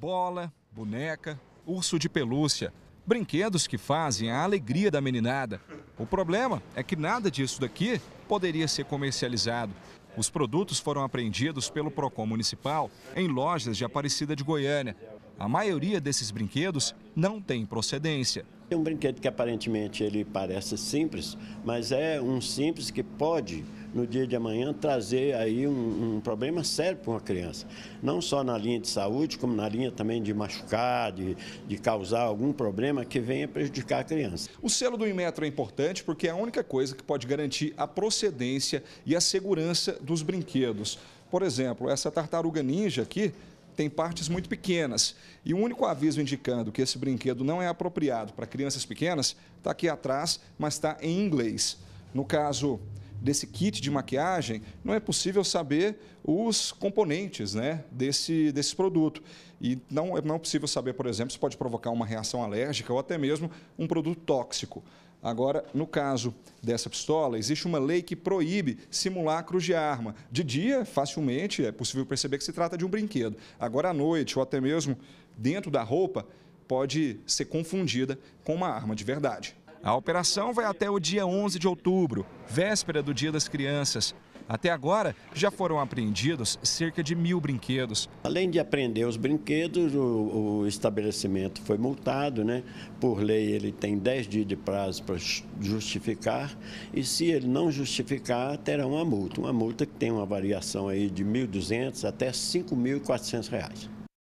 bola, boneca, urso de pelúcia, brinquedos que fazem a alegria da meninada. O problema é que nada disso daqui poderia ser comercializado. Os produtos foram apreendidos pelo Procon Municipal em lojas de Aparecida de Goiânia. A maioria desses brinquedos não tem procedência. É um brinquedo que aparentemente ele parece simples, mas é um simples que pode, no dia de amanhã, trazer aí um, um problema sério para uma criança. Não só na linha de saúde, como na linha também de machucar, de, de causar algum problema que venha prejudicar a criança. O selo do Inmetro é importante porque é a única coisa que pode garantir a procedência e a segurança dos brinquedos. Por exemplo, essa tartaruga ninja aqui tem partes muito pequenas. E o único aviso indicando que esse brinquedo não é apropriado para crianças pequenas está aqui atrás, mas está em inglês. No caso desse kit de maquiagem, não é possível saber os componentes né, desse, desse produto. E não, é, não é possível saber, por exemplo, se pode provocar uma reação alérgica ou até mesmo um produto tóxico. Agora, no caso dessa pistola, existe uma lei que proíbe simulacros de arma. De dia, facilmente, é possível perceber que se trata de um brinquedo. Agora, à noite, ou até mesmo dentro da roupa, pode ser confundida com uma arma de verdade. A operação vai até o dia 11 de outubro, véspera do Dia das Crianças. Até agora, já foram apreendidos cerca de mil brinquedos. Além de apreender os brinquedos, o, o estabelecimento foi multado, né? Por lei, ele tem 10 dias de prazo para justificar e se ele não justificar, terá uma multa. Uma multa que tem uma variação aí de 1.200 até 5.400 reais.